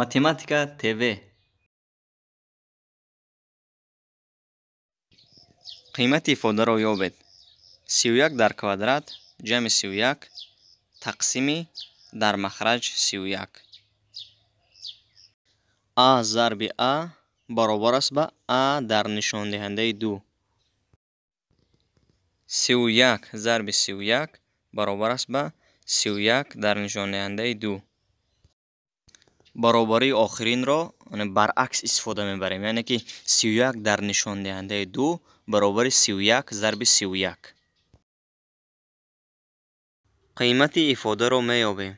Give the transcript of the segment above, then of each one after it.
математика тв қиймати ифодаро ёбед 31 дар квадрат ҷами 31 тақсими дар махраҷ 31 а зарби а баробар аст ба а дар нишондиҳандаи ду 31 зарби 31 баробар аст ба 31 дар нишондиҳандаи ду баробарии охиринро баръакс истифода мебарем яъне ки сиюяк дар нишондиҳандаи ду баробари сиюяк зарби сиюяк қимати ифодаро меёбем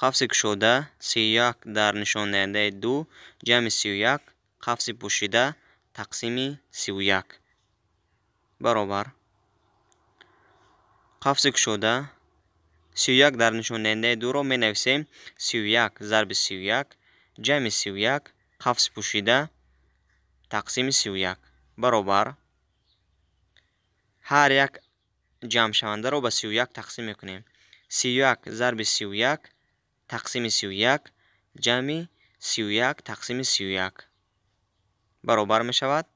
қафси кушода сиюяк дар нишондиҳандаи ду ҷами сиюяк қафси пӯшида тақсими сиюяк баробар қафси кушода 31 дар нишондиҳандаи дуро менависем 31 зарби 31 ҷами 31 қафс пӯшида тақсими 31 баробар ҳар як ҷамъшавандаро ба 31 тақсим мекунем 31 зарби 31 тақсими 31 ҷами 31 тақсими 31 баробар мешавад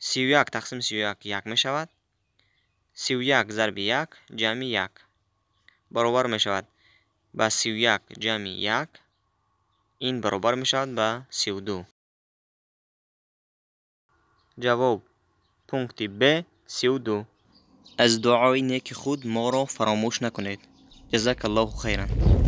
31 тақсими 31 як мешавад 31 зарби 1 ҷами 1 баробар мешавад ба сиюяк ҷами як ин баробар мешавад ба сиду ҷавоб пункти б сиду аз дуои неки худ моро фаромӯш накунед جزاك الله خيرا